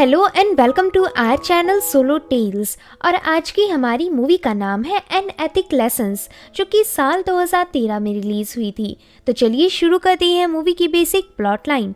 Hello and welcome to our channel solo tales और आज की हमारी मूवी का नाम है एन एथिक लेसन्स जो कि साल 2013 में रिलीज़ हुई थी तो चलिए शुरू करते हैं मूवी की बेसिक प्लॉट लाइन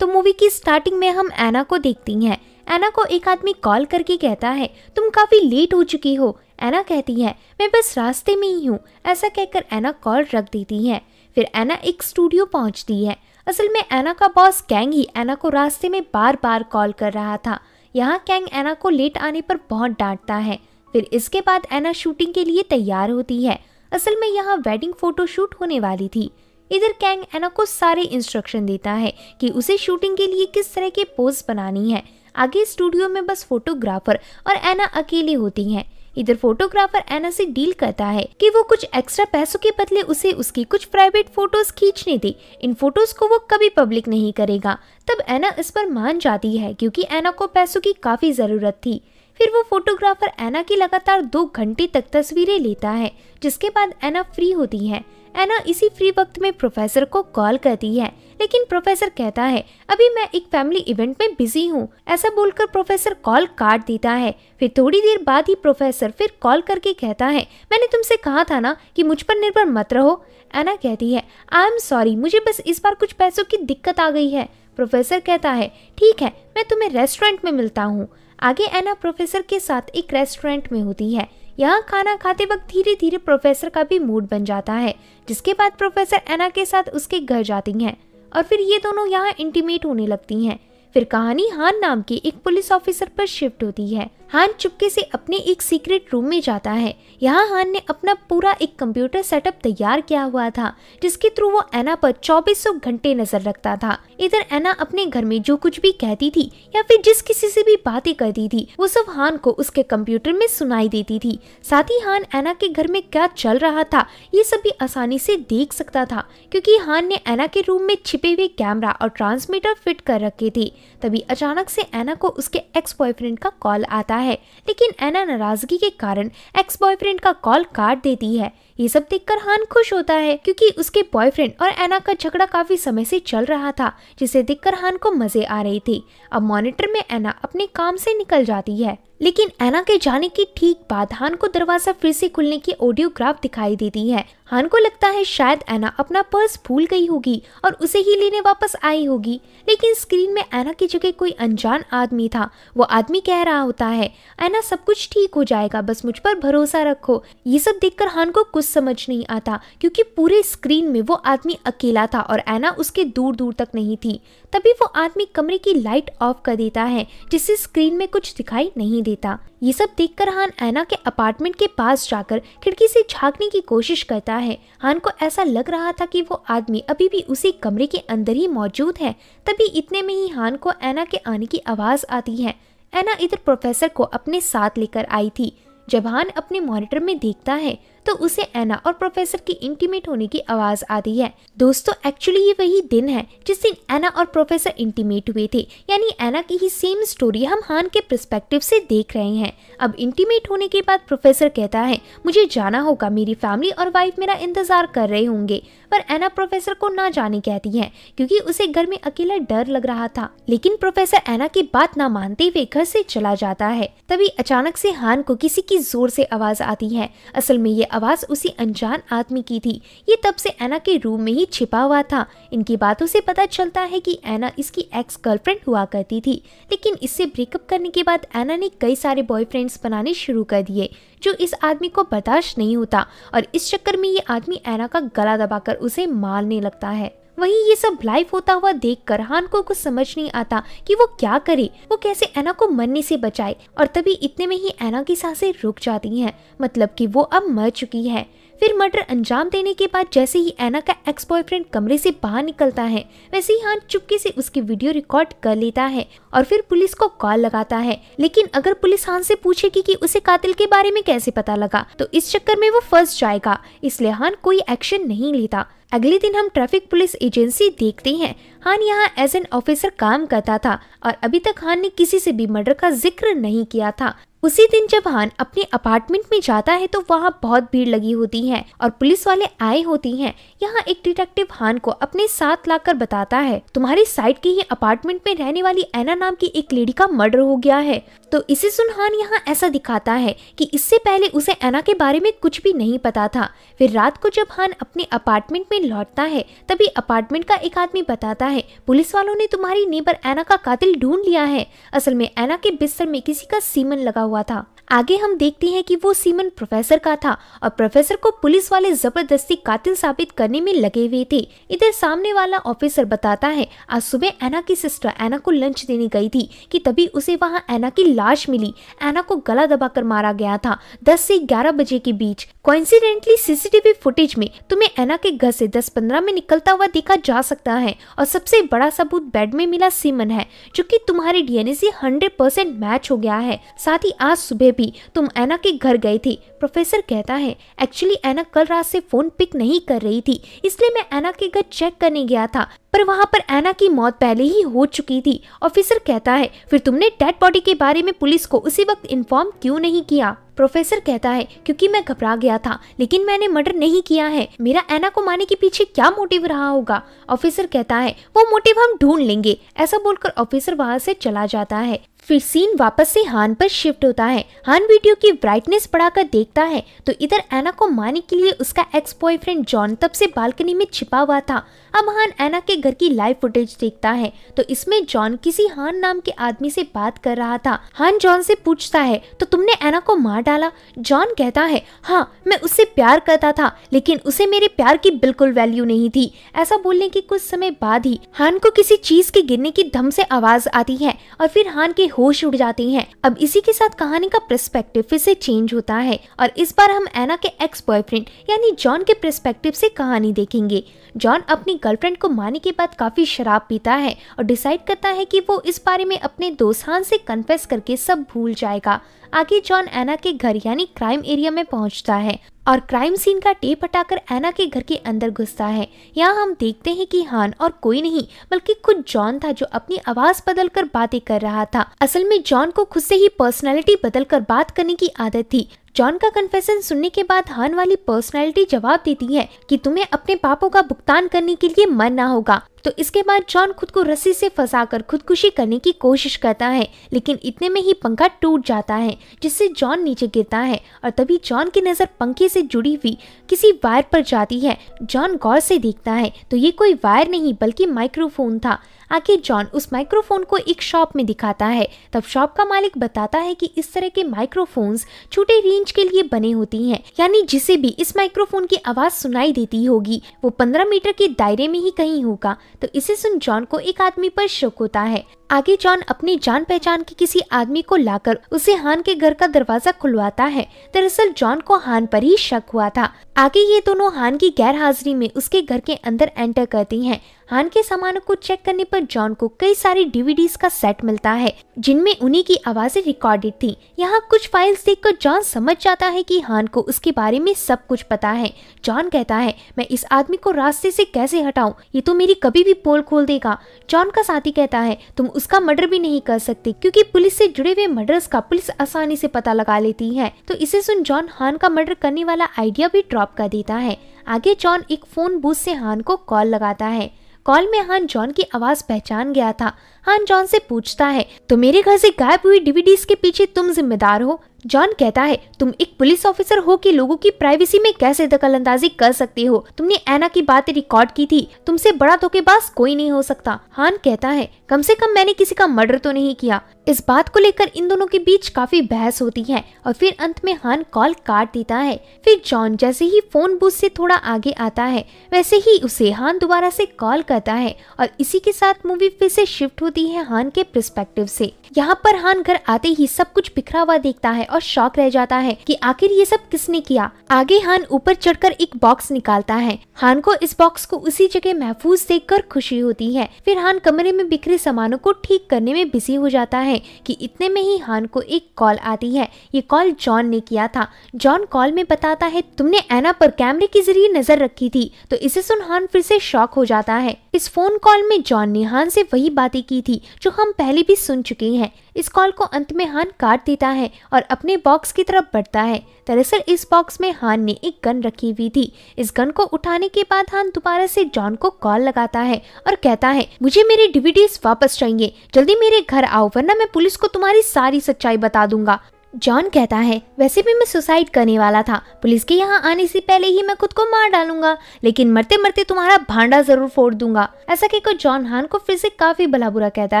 तो मूवी की स्टार्टिंग में हम एना को देखती हैं एना को एक आदमी कॉल करके कहता है तुम काफ़ी लेट हो चुकी हो एना कहती है मैं बस रास्ते में ही हूँ ऐसा कहकर एना कॉल रख देती है फिर एना एक स्टूडियो पहुँचती है असल में एना का बॉस कैंग ही एना को रास्ते में बार बार कॉल कर रहा था यहाँ कैंग एना को लेट आने पर बहुत डांटता है फिर इसके बाद एना शूटिंग के लिए तैयार होती है असल में यहाँ वेडिंग फोटो शूट होने वाली थी इधर कैंग एना को सारे इंस्ट्रक्शन देता है कि उसे शूटिंग के लिए किस तरह के पोज बनानी है आगे स्टूडियो में बस फोटोग्राफर और एना अकेली होती हैं इधर फोटोग्राफर एना से डील करता है कि वो कुछ एक्स्ट्रा पैसों के बदले उसे उसकी कुछ प्राइवेट फोटोज खींचने दे इन फोटोज को वो कभी पब्लिक नहीं करेगा तब एना इस पर मान जाती है क्योंकि एना को पैसों की काफी जरूरत थी फिर वो फोटोग्राफर एना की लगातार दो घंटे तक तस्वीरें लेता है जिसके बाद एना फ्री होती है एना इसी फ्री वक्त में प्रोफेसर को कॉल करती है लेकिन प्रोफेसर कहता है अभी मैं एक फैमिली इवेंट में बिजी हूँ ऐसा बोलकर प्रोफेसर कॉल काट देता है फिर थोड़ी देर बाद ही प्रोफेसर फिर कॉल करके कहता है मैंने तुमसे कहा था ना कि मुझ पर निर्भर मत रहो एना कहती है आई एम सॉरी मुझे बस इस बार कुछ पैसों की दिक्कत आ गई है प्रोफेसर कहता है ठीक है मैं तुम्हें रेस्टोरेंट में मिलता हूँ आगे एना प्रोफेसर के साथ एक रेस्टोरेंट में होती है यहाँ खाना खाते वक्त धीरे धीरे प्रोफेसर का भी मूड बन जाता है जिसके बाद प्रोफेसर एना के साथ उसके घर जाती हैं और फिर ये दोनों यहाँ इंटीमेट होने लगती हैं फिर कहानी हान नाम की एक पुलिस ऑफिसर पर शिफ्ट होती है हान चुपके से अपने एक सीक्रेट रूम में जाता है यहाँ हान ने अपना पूरा एक कंप्यूटर सेटअप तैयार किया हुआ था जिसके थ्रू वो एना पर 2400 घंटे नजर रखता था इधर एना अपने घर में जो कुछ भी कहती थी या फिर जिस किसी से भी बातें करती थी वो सब हान को उसके कंप्यूटर में सुनाई देती थी साथ ही हान एना के घर में क्या चल रहा था ये सब भी आसानी से देख सकता था क्योंकि हान ने एना के रूम में छिपे हुए कैमरा और ट्रांसमीटर फिट कर रखे थे तभी अचानक से एना को उसके एक्स बॉयफ्रेंड का कॉल आता है लेकिन एना नाराजगी के कारण एक्स बॉयफ्रेंड का कॉल काट देती है ये सब देखकर हान खुश होता है क्योंकि उसके बॉयफ्रेंड और एना का झगड़ा काफी समय से चल रहा था जिसे देखकर हान को मजे आ रही थी अब मॉनिटर में एना अपने काम से निकल जाती है लेकिन एना के जाने की ठीक बाद हान को दरवाजा फिर से खुलने की ऑडियोग्राफ दिखाई देती है हान को लगता है शायद एना अपना पर्स भूल गई होगी और उसे ही लेने वापस आई होगी लेकिन स्क्रीन में एना की जगह कोई अनजान आदमी था वो आदमी कह रहा होता है एना सब कुछ ठीक हो जाएगा बस मुझ पर भरोसा रखो ये सब देखकर हान को कुछ कुछ समझ नहीं आता क्योंकि पूरे स्क्रीन में वो आदमी अकेला था और ऐना उसके दूर दूर तक नहीं थी तभी वो आदमी कमरे की लाइट ऑफ कर देता है जिससे स्क्रीन में कुछ दिखाई नहीं देता ये सब देखकर हान ऐना के अपार्टमेंट के पास जाकर खिड़की से झांकने की कोशिश करता है हान को ऐसा लग रहा था कि वो आदमी अभी भी उसी कमरे के अंदर ही मौजूद है तभी इतने में ही हान को ऐना के आने की आवाज़ आती है ऐना इधर प्रोफेसर को अपने साथ लेकर आई थी जब हान अपने मॉनिटर में देखता है तो उसे एना और प्रोफेसर की इंटीमेट होने की आवाज आती है दोस्तों एक्चुअली ये वही दिन है जिस दिन एना और प्रोफेसर इंटीमेट हुए थे यानी एना की ही सेम स्टोरी हम हान के प्रस्पेक्टिव से देख रहे हैं अब इंटीमेट होने के बाद प्रोफेसर कहता है मुझे जाना होगा मेरी फैमिली और वाइफ मेरा इंतजार कर रहे होंगे पर एना प्रोफेसर को ना जाने कहती है क्योंकि उसे घर में अकेला डर लग रहा था लेकिन प्रोफेसर एना की बात ना मानते हुए घर से चला जाता है तभी अचानक से हान को किसी की जोर से आवाज आती है असल में ये आवाज़ उसी अनजान आदमी की थी ये तब से ऐना के रूम में ही छिपा हुआ था इनकी बातों से पता चलता है कि ऐना इसकी एक्स गर्लफ्रेंड हुआ करती थी लेकिन इससे ब्रेकअप करने के बाद ऐना ने कई सारे बॉयफ्रेंड्स बनाने शुरू कर दिए जो इस आदमी को बर्दाश्त नहीं होता और इस चक्कर में ये आदमी ऐना का गला दबाकर उसे मारने लगता है वहीं ये सब लाइव होता हुआ देखकर हान को कुछ समझ नहीं आता कि वो क्या करे वो कैसे एना को मरने से बचाए और तभी इतने में ही एना की सांसें रुक जाती हैं मतलब कि वो अब मर चुकी है फिर मर्डर अंजाम देने के बाद जैसे ही एना का एक्स बॉयफ्रेंड कमरे से बाहर निकलता है वैसे ही हान चुपके से उसकी वीडियो रिकॉर्ड कर लेता है और फिर पुलिस को कॉल लगाता है लेकिन अगर पुलिस हान से पूछेगी कि उसे कातिल के बारे में कैसे पता लगा तो इस चक्कर में वो फंस जाएगा इसलिए हान कोई एक्शन नहीं लेता अगले दिन हम ट्रैफिक पुलिस एजेंसी देखते हैं हान यहाँ एज एन ऑफिसर काम करता था और अभी तक हान ने किसी से भी मर्डर का जिक्र नहीं किया था उसी दिन जब हान अपने अपार्टमेंट में जाता है तो वहाँ बहुत भीड़ लगी होती है और पुलिस वाले आए होती है यहाँ एक डिटेक्टिव हान को अपने साथ लाकर बताता है तुम्हारी साइड के ही अपार्टमेंट में रहने वाली एना नाम की एक लेडी का मर्डर हो गया है तो इसे सुन हान यहाँ ऐसा दिखाता है कि इससे पहले उसे एना के बारे में कुछ भी नहीं पता था फिर रात को जब हान अपने अपार्टमेंट में लौटता है तभी अपार्टमेंट का एक आदमी बताता है पुलिस वालों ने तुम्हारी नेबर एना का कातिल ढूंढ लिया है असल में एना के बिस्तर में किसी का सीमन लगा हुआ 八道 आगे हम देखते हैं कि वो सीमन प्रोफेसर का था और प्रोफेसर को पुलिस वाले जबरदस्ती कातिल साबित करने में लगे हुए थे इधर सामने वाला ऑफिसर बताता है आज सुबह एना की सिस्टर एना को लंच देने गई थी कि तभी उसे वहाँ एना की लाश मिली एना को गला दबाकर मारा गया था दस से ग्यारह बजे के बीच कोइंसिडेंटली सीसीटीवी फुटेज में तुम्हें एना के घर से दस पंद्रह में निकलता हुआ देखा जा सकता है और सबसे बड़ा सबूत बेड में मिला सीमन है जो की तुम्हारे डीएनए से 100% मैच हो गया है साथ ही आज सुबह भी तुम ऐना के घर गए थे प्रोफेसर कहता है एक्चुअली ऐना कल रात से फ़ोन पिक नहीं कर रही थी इसलिए मैं ऐना के घर चेक करने गया था पर वहाँ पर ऐना की मौत पहले ही हो चुकी थी ऑफिसर कहता है फिर तुमने डेड बॉडी के बारे में पुलिस को उसी वक्त इन्फॉर्म क्यों नहीं किया प्रोफेसर कहता है क्योंकि मैं घबरा गया था लेकिन मैंने मर्डर नहीं किया है मेरा ऐना को मारने के पीछे क्या मोटिव रहा होगा ऑफिसर कहता है वो मोटिव हम ढूंढ लेंगे ऐसा बोलकर ऑफिसर वहाँ से चला जाता है फिर सीन वापस से हान पर शिफ्ट होता है हान वीडियो की ब्राइटनेस बढ़ाकर देखता है तो इधर एना को मारने के लिए उसका एक्स बॉयफ्रेंड जॉन तब से बालकनी में छिपा हुआ था अब हान एना के घर की लाइव फुटेज देखता है तो इसमें जॉन किसी हान नाम के आदमी से बात कर रहा था हान जॉन से पूछता है तो तुमने एना को मार डाला जॉन कहता है हाँ मैं उससे प्यार करता था लेकिन उसे मेरे प्यार की बिल्कुल वैल्यू नहीं थी ऐसा बोलने के कुछ समय बाद ही हान को किसी चीज के गिरने की धम से आवाज आती है और फिर हान के होश उड़ जाती हैं अब इसी के साथ कहानी का प्रस्पेक्टिव फिर से चेंज होता है और इस बार हम एना के एक्स बॉयफ्रेंड यानी जॉन के प्रस्पेक्टिव से कहानी देखेंगे जॉन अपनी गर्लफ्रेंड को मारने के बाद काफी शराब पीता है और डिसाइड करता है कि वो इस बारे में अपने दोस्त से कन्फेस करके सब भूल जाएगा आगे जॉन एना के घर यानी क्राइम एरिया में पहुंचता है और क्राइम सीन का टेप हटाकर एना के घर के अंदर घुसता है यहाँ हम देखते हैं कि हान और कोई नहीं बल्कि खुद जॉन था जो अपनी आवाज बदल कर बातें कर रहा था असल में जॉन को खुद से ही पर्सनैलिटी बदल कर बात करने की आदत थी जॉन का कन्फेशन सुनने के बाद हान वाली पर्सनैलिटी जवाब देती है कि तुम्हें अपने पापों का भुगतान करने के लिए मरना होगा तो इसके बाद जॉन खुद को रस्सी से फंसाकर खुदकुशी करने की कोशिश करता है लेकिन इतने में ही पंखा टूट जाता है जिससे जॉन नीचे गिरता है और तभी जॉन की नज़र पंखे से जुड़ी हुई किसी वायर पर जाती है जॉन गौर से देखता है तो ये कोई वायर नहीं बल्कि माइक्रोफोन था आखिर जॉन उस माइक्रोफोन को एक शॉप में दिखाता है तब शॉप का मालिक बताता है कि इस तरह के माइक्रोफोन्स छोटे रेंज के लिए बने होती हैं यानी जिसे भी इस माइक्रोफोन की आवाज़ सुनाई देती होगी वो 15 मीटर के दायरे में ही कहीं होगा तो इसे सुन जॉन को एक आदमी पर शक होता है आगे जॉन अपनी जान पहचान के किसी आदमी को लाकर उसे हान के घर का दरवाजा खुलवाता है दरअसल जॉन को हान पर ही शक हुआ था आगे ये दोनों हान की गैर हाजिरी में उसके घर के अंदर एंटर करती हैं हान के सामानों को चेक करने पर जॉन को कई सारी डीवीडीज का सेट मिलता है जिनमें उन्हीं की आवाजें रिकॉर्डेड थी यहाँ कुछ फाइल्स देखकर जॉन समझ जाता है कि हान को उसके बारे में सब कुछ पता है जॉन कहता है मैं इस आदमी को रास्ते से कैसे हटाऊं ये तो मेरी कभी भी पोल खोल देगा जॉन का साथी कहता है तुम उसका मर्डर भी नहीं कर सकते क्योंकि पुलिस से जुड़े हुए मर्डर्स का पुलिस आसानी से पता लगा लेती है तो इसे सुन जॉन हान का मर्डर करने वाला आइडिया भी ड्रॉप कर देता है आगे जॉन एक फोन बूथ से हान को कॉल लगाता है कॉल में हान जॉन की आवाज पहचान गया था हान जॉन से पूछता है तो मेरे घर से गायब हुई डीवीडीज के पीछे तुम जिम्मेदार हो जॉन कहता है तुम एक पुलिस ऑफिसर हो कि लोगों की प्राइवेसी में कैसे दखल अंदाजी कर सकते हो तुमने एना की बातें रिकॉर्ड की थी तुमसे बड़ा धोखेबाज कोई नहीं हो सकता हान कहता है कम से कम मैंने किसी का मर्डर तो नहीं किया इस बात को लेकर इन दोनों के बीच काफी बहस होती है और फिर अंत में हान कॉल काट देता है फिर जॉन जैसे ही फोन बूथ से थोड़ा आगे आता है वैसे ही उसे हान दोबारा से कॉल करता है और इसी के साथ मूवी फिर से शिफ्ट होती है हान के प्रस्पेक्टिव से यहाँ पर हान घर आते ही सब कुछ बिखरा हुआ देखता है और शौक रह जाता है की आखिर ये सब किसने किया आगे हान ऊपर चढ़कर एक बॉक्स निकालता है हान को इस बॉक्स को उसी जगह महफूज देख खुशी होती है फिर हान कमरे में बिखरे सामानों को ठीक करने में बिजी हो जाता है है कि इतने में ही हान को एक कॉल आती है ये कॉल जॉन ने किया था जॉन कॉल में बताता है तुमने एना पर कैमरे के जरिए नजर रखी थी तो इसे सुन हान फिर से शॉक हो जाता है इस फोन कॉल में जॉन ने हान से वही बातें की थी जो हम पहले भी सुन चुके हैं इस कॉल को अंत में हान काट देता है और अपने बॉक्स की तरफ बढ़ता है दरअसल इस बॉक्स में हान ने एक गन रखी हुई थी इस गन को उठाने के बाद हान दोबारा से जॉन को कॉल लगाता है और कहता है मुझे मेरे डिविडीज वापस चाहिए जल्दी मेरे घर आओ वरना मैं मैं पुलिस को तुम्हारी सारी सच्चाई बता दूंगा जॉन कहता है वैसे भी मैं सुसाइड करने वाला था पुलिस के यहाँ आने से पहले ही मैं खुद को मार डालूंगा लेकिन मरते मरते तुम्हारा भांडा जरूर फोड़ दूंगा ऐसा कहकर जॉन हान को फिर से काफी भला बुरा कहता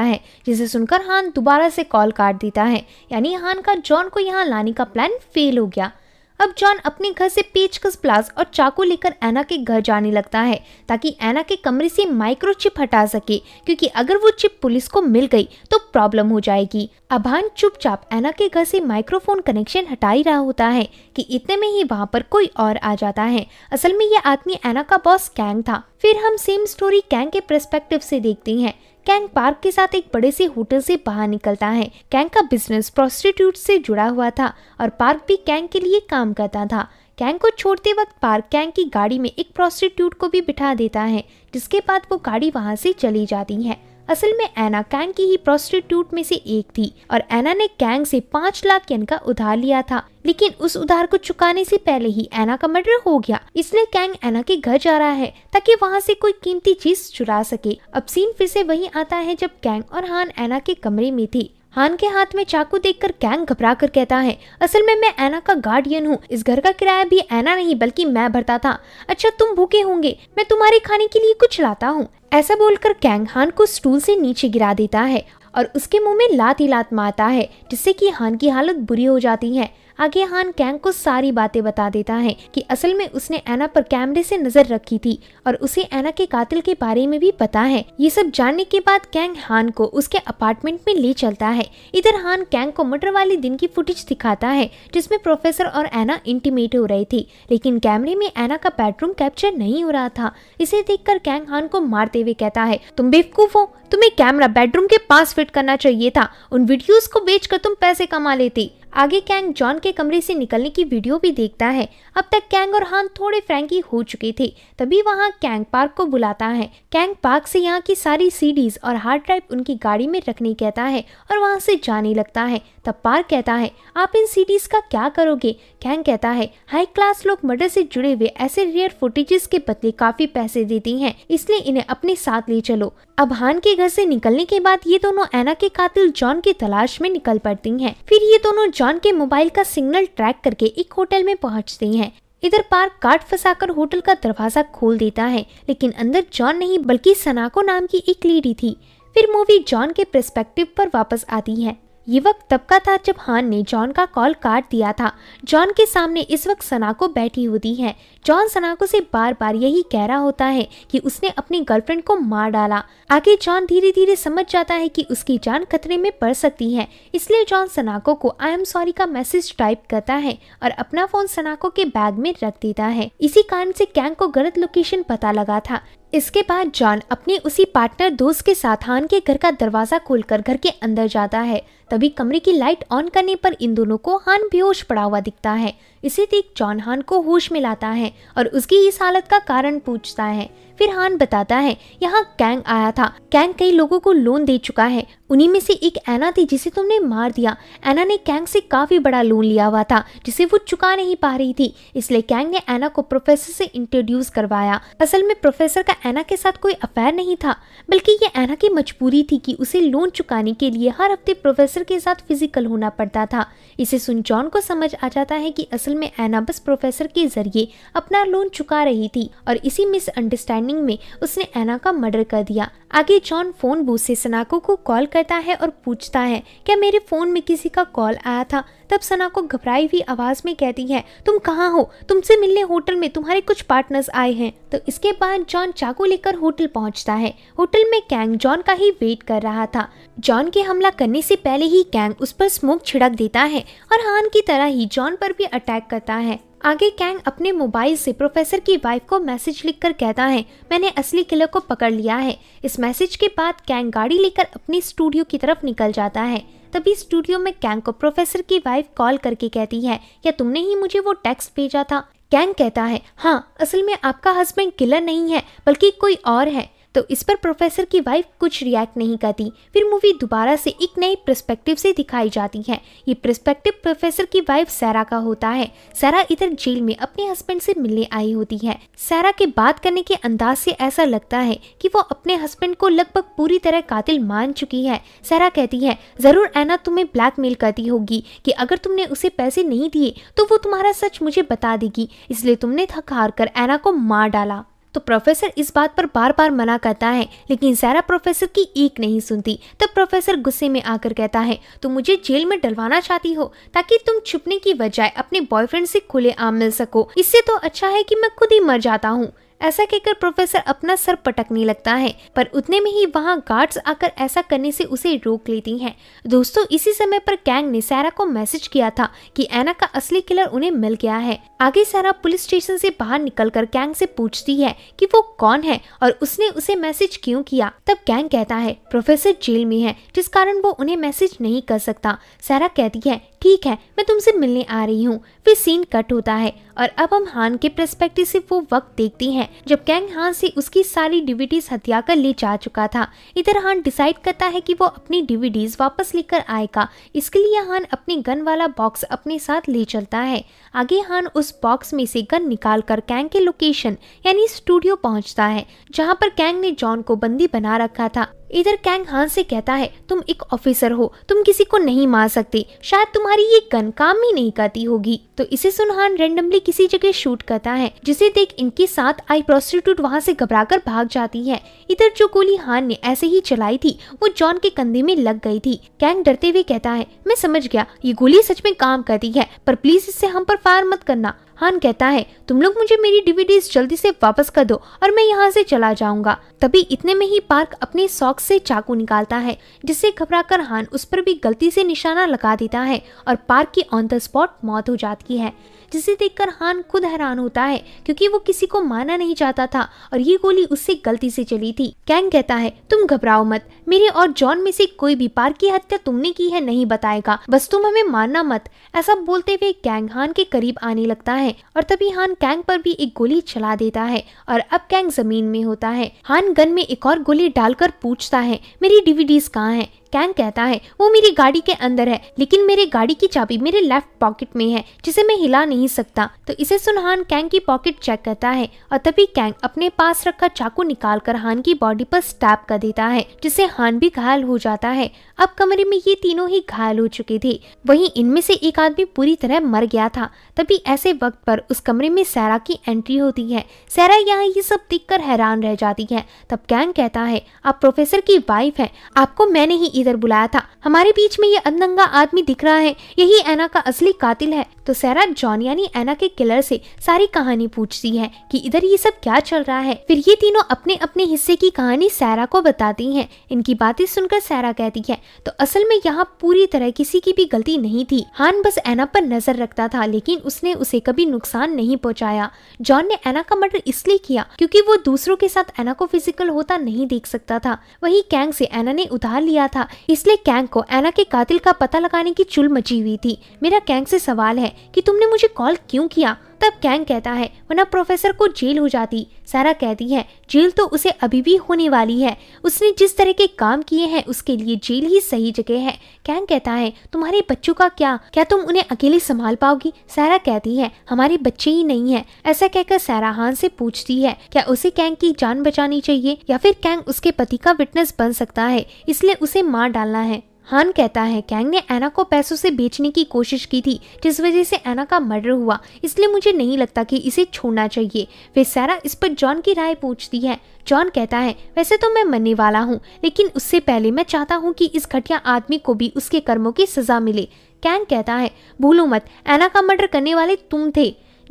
है जिसे सुनकर हान दोबारा से कॉल काट देता है यानी हान का जॉन को यहाँ लाने का प्लान फेल हो गया अब जॉन अपने घर से पेचकस प्लास और चाकू लेकर एना के घर जाने लगता है ताकि एना के कमरे से माइक्रोचिप हटा सके क्योंकि अगर वो चिप पुलिस को मिल गई तो प्रॉब्लम हो जाएगी अभान चुपचाप एना के घर से माइक्रोफोन कनेक्शन हटा ही रहा होता है कि इतने में ही वहाँ पर कोई और आ जाता है असल में ये आदमी एना का बॉस कैंग था फिर हम सेम स्टोरी कैंग के प्रस्पेक्टिव से देखते हैं कैंग पार्क के साथ एक बड़े से होटल से बाहर निकलता है कैंग का बिजनेस प्रोस्टिट्यूट से जुड़ा हुआ था और पार्क भी कैंग के लिए काम करता था कैंग को छोड़ते वक्त पार्क कैंग की गाड़ी में एक प्रोस्टिट्यूट को भी बिठा देता है जिसके बाद वो गाड़ी वहाँ से चली जाती है असल में एना कैंग की ही प्रोस्टिट्यूट में से एक थी और एना ने कैंग से पाँच लाख यन का उधार लिया था लेकिन उस उधार को चुकाने से पहले ही एना का मर्डर हो गया इसलिए कैंग एना के घर जा रहा है ताकि वहाँ से कोई कीमती चीज चुरा सके अब सीन फिर से वही आता है जब कैंग और हान एना के कमरे में थी हान के हाथ में चाकू देखकर कैंग घबरा कर कहता है असल में मैं एना का गार्डियन हूँ इस घर का किराया भी एना नहीं बल्कि मैं भरता था अच्छा तुम भूखे होंगे मैं तुम्हारे खाने के लिए कुछ लाता हूँ ऐसा बोलकर कैंग हान को स्टूल से नीचे गिरा देता है और उसके मुंह में लात ही लात मारता है जिससे कि हान की हालत बुरी हो जाती है आगे हान कैंग को सारी बातें बता देता है कि असल में उसने एना पर कैमरे से नजर रखी थी और उसे एना के कातिल के बारे में भी पता है ये सब जानने के बाद कैंग हान को उसके अपार्टमेंट में ले चलता है इधर हान कैंग को मटर वाले दिन की फुटेज दिखाता है जिसमे प्रोफेसर और एना इंटीमेट हो रही थी लेकिन कैमरे में एना का बेडरूम कैप्चर नहीं हो रहा था इसे कर कैंग हान को मारते हुए कहता है तुम बेवकूफ हो तुम्हें कैमरा बेडरूम के पास फिट करना चाहिए था उन वीडियोस को बेचकर तुम पैसे कमा लेती आगे कैंग जॉन के कमरे से निकलने की वीडियो भी देखता है अब तक कैंग और हान थोड़े फ्रेंकी हो चुके थे तभी वहाँ कैंग पार्क को बुलाता है कैंग पार्क से यहाँ की सारी सीडीज और हार्ड ड्राइव उनकी गाड़ी में रखने कहता है और वहाँ से जाने लगता है तब पार्क कहता है आप इन सीडीज का क्या करोगे कैंग कहता है हाई क्लास लोग मर्डर से जुड़े हुए ऐसे रेयर फुटेजेस के बदले काफी पैसे देती हैं इसलिए इन्हें अपने साथ ले चलो अब हान के घर से निकलने के बाद ये दोनों एना के कातिल जॉन की तलाश में निकल पड़ती हैं फिर ये दोनों जॉन के मोबाइल का सिग्नल ट्रैक करके एक होटल में पहुंचती हैं। इधर पार्क काट फंसाकर होटल का दरवाजा खोल देता है लेकिन अंदर जॉन नहीं बल्कि सनाको नाम की एक लेडी थी फिर मूवी जॉन के प्रस्पेक्टिव पर वापस आती है ये वक्त तब का था जब हान ने जॉन का कॉल काट दिया था जॉन के सामने इस वक्त सनाको बैठी होती है जॉन सनाको से बार बार यही कह रहा होता है कि उसने अपनी गर्लफ्रेंड को मार डाला आगे जॉन धीरे धीरे समझ जाता है कि उसकी जान खतरे में पड़ सकती है इसलिए जॉन सनाको को आई एम सॉरी का मैसेज टाइप करता है और अपना फोन सनाको के बैग में रख देता है इसी कारण से कैंग को गलत लोकेशन पता लगा था इसके बाद जॉन अपने उसी पार्टनर दोस्त के साथ हान के घर का दरवाजा खोलकर घर के अंदर जाता है तभी कमरे की लाइट ऑन करने पर इन दोनों को हान बेहोश पड़ा हुआ दिखता है इसे देख जॉन हान को होश में लाता है और उसकी इस हालत का कारण पूछता है फिर हान बताता है यहाँ कैंग आया था कैंग कई लोगों को लोन दे चुका है उन्हीं में से एक एना थी जिसे तुमने मार दिया एना ने कैंग से काफी बड़ा लोन लिया हुआ था जिसे वो चुका नहीं पा रही थी इसलिए कैंग ने एना को प्रोफेसर से इंट्रोड्यूस करवाया असल में प्रोफेसर का एना के साथ कोई अफेयर नहीं था बल्कि ये एना की मजबूरी थी कि उसे लोन चुकाने के लिए हर हफ्ते प्रोफेसर के साथ फिजिकल होना पड़ता था इसे सुन जॉन को समझ आ जाता है कि असल में एनाबस प्रोफेसर के जरिए अपना लोन चुका रही थी और इसी मिसअंडरस्टैंडिंग में उसने एना का मर्डर कर दिया आगे जॉन फ़ोन बूथ से सनाको को कॉल करता है और पूछता है क्या मेरे फ़ोन में किसी का कॉल आया था तब सनाको घबराई हुई आवाज़ में कहती है तुम कहाँ हो तुमसे मिलने होटल में तुम्हारे कुछ पार्टनर्स आए हैं तो इसके बाद जॉन चाकू लेकर होटल पहुंचता है होटल में कैंग जॉन का ही वेट कर रहा था जॉन के हमला करने से पहले ही कैंग उस पर स्मोक छिड़क देता है और हान की तरह ही जॉन पर भी अटैक करता है आगे कैंग अपने मोबाइल से प्रोफेसर की वाइफ को मैसेज लिखकर कहता है मैंने असली किलर को पकड़ लिया है इस मैसेज के बाद कैंग गाड़ी लेकर अपनी स्टूडियो की तरफ निकल जाता है तभी स्टूडियो में कैंग को प्रोफेसर की वाइफ कॉल करके कहती है या तुमने ही मुझे वो टेक्स्ट भेजा था कैंग कहता है हाँ असल में आपका हस्बैंड किलर नहीं है बल्कि कोई और है तो इस पर प्रोफेसर की वाइफ कुछ रिएक्ट नहीं करती फिर मूवी दोबारा से एक नए प्रस्पेक्टिव से दिखाई जाती है ये प्रस्पेक्टिव प्रोफेसर की वाइफ सैरा का होता है सैरा इधर जेल में अपने हस्बैंड से मिलने आई होती है सैरा के बात करने के अंदाज से ऐसा लगता है कि वो अपने हस्बैंड को लगभग पूरी तरह कातिल मान चुकी है सैरा कहती है जरूर ऐना तुम्हें ब्लैकमेल करती होगी कि अगर तुमने उसे पैसे नहीं दिए तो वो तुम्हारा सच मुझे बता देगी इसलिए तुमने थक हार कर ऐना को मार डाला तो प्रोफेसर इस बात पर बार बार मना करता है लेकिन सारा प्रोफेसर की एक नहीं सुनती तब प्रोफेसर गुस्से में आकर कहता है तुम मुझे जेल में डलवाना चाहती हो ताकि तुम छुपने की बजाय अपने बॉयफ्रेंड से खुले आम मिल सको इससे तो अच्छा है कि मैं खुद ही मर जाता हूँ ऐसा कहकर प्रोफेसर अपना सर पटकने लगता है पर उतने में ही वहाँ गार्ड्स आकर ऐसा करने से उसे रोक लेती हैं। दोस्तों इसी समय पर कैंग ने सारा को मैसेज किया था कि एना का असली किलर उन्हें मिल गया है आगे सारा पुलिस स्टेशन से बाहर निकलकर कैंग से पूछती है कि वो कौन है और उसने उसे मैसेज क्यों किया तब कैंग कहता है प्रोफेसर जेल में है जिस कारण वो उन्हें मैसेज नहीं कर सकता सारा कहती है ठीक है मैं तुमसे मिलने आ रही हूँ फिर सीन कट होता है और अब हम हान के प्रस्पेक्टिव से वो वक्त देखती हैं जब कैंग हान से उसकी सारी डिविडीज हत्या कर ले जा चुका था इधर हान डिसाइड करता है कि वो अपनी डिविडीज वापस लेकर आएगा इसके लिए हान अपने गन वाला बॉक्स अपने साथ ले चलता है आगे हान उस बॉक्स में से गन निकाल कर कैंग के लोकेशन यानी स्टूडियो पहुंचता है जहां पर कैंग ने जॉन को बंदी बना रखा था इधर कैंग हान से कहता है तुम एक ऑफिसर हो तुम किसी को नहीं मार सकते शायद तुम्हारी ये गन काम ही नहीं करती होगी तो इसे सुन हान रेंडमली किसी जगह शूट करता है जिसे देख इनके साथ आई प्रोस्टिट्यूट वहाँ से कर भाग जाती है इधर जो गोली हान ने ऐसे ही चलाई थी वो जॉन के कंधे में लग गई थी कैंग डरते हुए कहता है मैं समझ गया ये गोली सच में काम करती है पर प्लीज इससे हम पर फायर मत करना हान कहता है तुम लोग मुझे मेरी डीवीडीज जल्दी से वापस कर दो और मैं यहाँ से चला जाऊंगा तभी इतने में ही पार्क अपने शौक से चाकू निकालता है जिससे घबराकर हान उस पर भी गलती से निशाना लगा देता है और पार्क की ऑन द स्पॉट मौत हो जाती है जिसे देखकर हान खुद हैरान होता है क्योंकि वो किसी को माना नहीं चाहता था और ये गोली उससे गलती से चली थी कैंग कहता है तुम घबराओ मत मेरे और जॉन में से कोई भी पार्क की हत्या तुमने की है नहीं बताएगा बस तुम हमें मारना मत ऐसा बोलते हुए कैंग हान के करीब आने लगता है और तभी हान कैंग पर भी एक गोली चला देता है और अब कैंग जमीन में होता है हान गन में एक और गोली डालकर पूछता है मेरी डीवीडीज कहाँ है कैन कहता है वो मेरी गाड़ी के अंदर है लेकिन मेरे गाड़ी की चाबी मेरे लेफ्ट पॉकेट में है जिसे मैं हिला नहीं सकता तो इसे सुनहान कैंग की पॉकेट चेक करता है और तभी कैंग अपने पास रखा चाकू निकाल कर हान की बॉडी पर स्टैप कर देता है जिससे हान भी घायल हो जाता है अब कमरे में ये तीनों ही घायल हो चुके थे वही इनमें से एक आदमी पूरी तरह मर गया था तभी ऐसे वक्त पर उस कमरे में सैरा की एंट्री होती है सैरा यहाँ ये सब देख हैरान रह जाती है तब कैंग कहता है आप प्रोफेसर की वाइफ है आपको मैंने ही इधर बुलाया था हमारे बीच में ये अननंगा आदमी दिख रहा है यही एना का असली कातिल है तो सैरा जॉन यानी एना के किलर से सारी कहानी पूछती है कि इधर ये सब क्या चल रहा है फिर ये तीनों अपने अपने हिस्से की कहानी सैरा को बताती हैं इनकी बातें सुनकर सैरा कहती है तो असल में यहाँ पूरी तरह किसी की भी गलती नहीं थी हान बस एना पर नजर रखता था लेकिन उसने उसे कभी नुकसान नहीं पहुँचाया जॉन ने एना का मर्डर इसलिए किया क्यूँकी वो दूसरों के साथ एना को फिजिकल होता नहीं देख सकता था वही कैंग से एना ने उधार लिया था इसलिए कैंग को एना के कातिल का पता लगाने की चुल मची हुई थी मेरा कैंग से सवाल है कि तुमने मुझे कॉल क्यों किया तब कैंग कहता है वरना प्रोफेसर को जेल हो जाती सारा कहती है जेल तो उसे अभी भी होने वाली है उसने जिस तरह के काम किए हैं उसके लिए जेल ही सही जगह है कैंग कहता है तुम्हारे बच्चों का क्या क्या तुम उन्हें अकेले संभाल पाओगी सारा कहती है हमारे बच्चे ही नहीं है ऐसा कहकर सारा हान से पूछती है क्या उसे कैंग की जान बचानी चाहिए या फिर कैंग उसके पति का विटनेस बन सकता है इसलिए उसे मार डालना है हान कहता है कैंग ने एना को पैसों से बेचने की कोशिश की थी जिस वजह से एना का मर्डर हुआ इसलिए मुझे नहीं लगता कि इसे छोड़ना चाहिए फिर सारा इस पर जॉन की राय पूछती है जॉन कहता है वैसे तो मैं मरने वाला हूँ लेकिन उससे पहले मैं चाहता हूँ कि इस घटिया आदमी को भी उसके कर्मों की सजा मिले कैंग कहता है भूलो मत एना का मर्डर करने वाले तुम थे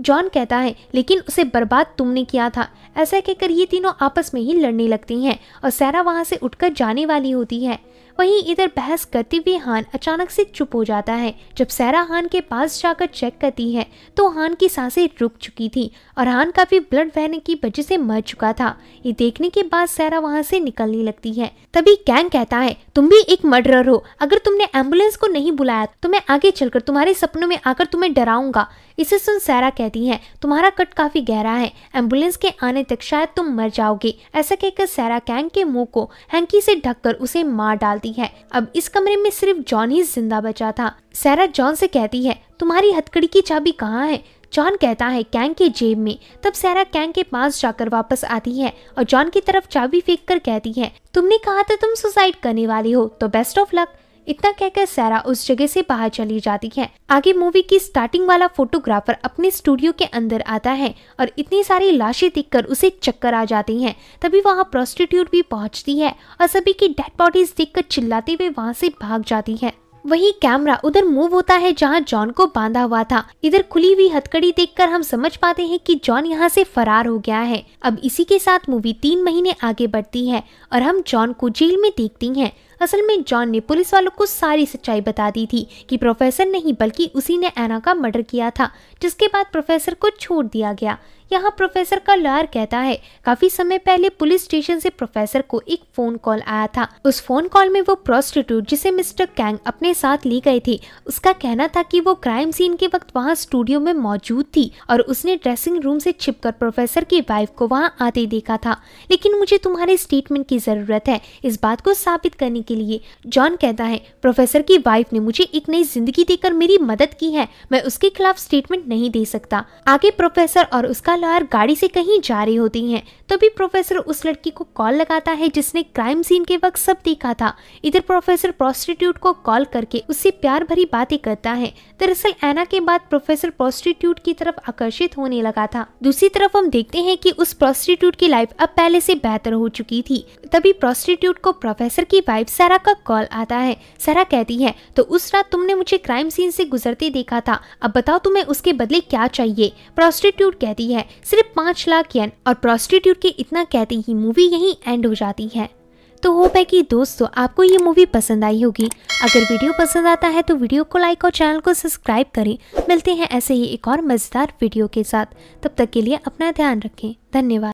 जॉन कहता है लेकिन उसे बर्बाद तुमने किया था ऐसा कहकर ये तीनों आपस में ही लड़ने लगती हैं और सैरा वहाँ से उठकर जाने वाली होती है वहीं इधर बहस करती हुई हान अचानक से चुप हो जाता है जब सैरा हान के पास जाकर चेक करती है तो हान की सांसें रुक चुकी थी और हान काफी ब्लड बहने की वजह से मर चुका था ये देखने के बाद सैरा वहाँ से निकलने लगती है तभी कैंग कहता है तुम भी एक मर्डरर हो अगर तुमने एम्बुलेंस को नहीं बुलाया तो मैं आगे चलकर तुम्हारे सपनों में आकर तुम्हें डराऊंगा इसे सुन सारा कहती है तुम्हारा कट काफ़ी गहरा है एम्बुलेंस के आने तक शायद तुम मर जाओगे ऐसा कहकर सारा कैंग के मुंह को हैंकी से ढककर उसे मार डालती है अब इस कमरे में सिर्फ जॉन ही जिंदा बचा था सारा जॉन से कहती है तुम्हारी हथकड़ी की चाबी कहाँ है जॉन कहता है कैंग के जेब में तब सारा कैंग के पास जाकर वापस आती है और जॉन की तरफ चाबी फेंक कर कहती है तुमने कहा था तुम सुसाइड करने वाली हो तो बेस्ट ऑफ लक इतना कहकर सारा उस जगह से बाहर चली जाती है आगे मूवी की स्टार्टिंग वाला फोटोग्राफर अपने स्टूडियो के अंदर आता है और इतनी सारी लाशें देखकर उसे चक्कर आ जाती है तभी वहाँ प्रोस्टिट्यूट भी पहुँचती है और सभी की डेड बॉडीज देख चिल्लाते हुए वहाँ से भाग जाती है वही कैमरा उधर मूव होता है जहाँ जॉन को बांधा हुआ था इधर खुली हुई हथकड़ी देखकर हम समझ पाते हैं कि जॉन यहाँ से फरार हो गया है अब इसी के साथ मूवी तीन महीने आगे बढ़ती है और हम जॉन को जेल में देखती हैं असल में जॉन ने पुलिस वालों को सारी सच्चाई बता दी थी कि प्रोफेसर नहीं बल्कि उसी ने एना का मर्डर किया था जिसके बाद प्रोफेसर को छोड़ दिया गया यहाँ प्रोफेसर का लार कहता है काफी समय पहले पुलिस स्टेशन से प्रोफेसर को एक फोन कॉल आया था उस फोन कॉल में वो प्रोस्टिट्यूट जिसे मिस्टर कैंग अपने साथ ले गए थे उसका कहना था कि वो क्राइम सीन के वक्त वहाँ स्टूडियो में मौजूद थी और उसने ड्रेसिंग रूम से छिपकर प्रोफेसर की वाइफ को वहाँ आते देखा था लेकिन मुझे तुम्हारे स्टेटमेंट की जरूरत है इस बात को साबित करने के लिए जॉन कहता है प्रोफेसर की वाइफ ने मुझे एक नई जिंदगी देकर मेरी मदद की है मैं उसके खिलाफ स्टेटमेंट नहीं दे सकता आगे प्रोफेसर और उसका लॉयर गाड़ी से कहीं जा रही होती है तभी तो प्रोफेसर उस लड़की को कॉल लगाता है जिसने क्राइम सीन के वक्त सब देखा था इधर प्रोफेसर प्रोस्टिट्यूट को कॉल करके उससे प्यार भरी बातें करता है दरअसल एना के बाद प्रोफेसर प्रोस्टिट्यूट की तरफ आकर्षित होने लगा था दूसरी तरफ हम देखते हैं कि उस प्रोस्टिट्यूट की लाइफ अब पहले से बेहतर हो चुकी थी तभी प्रोस्टिट्यूट को प्रोफेसर की वाइफ सारा का कॉल आता है सारा कहती है तो उस रात तुमने मुझे क्राइम सीन से गुजरते देखा था अब बताओ तुम्हें उसके बदले क्या चाहिए प्रोस्टिट्यूट कहती है सिर्फ पाँच लाख यन और प्रोस्टिट्यूट के इतना कहते ही मूवी यही एंड हो जाती है तो होप है कि दोस्तों आपको ये मूवी पसंद आई होगी अगर वीडियो पसंद आता है तो वीडियो को लाइक और चैनल को सब्सक्राइब करें मिलते हैं ऐसे ही एक और मज़ेदार वीडियो के साथ तब तक के लिए अपना ध्यान रखें धन्यवाद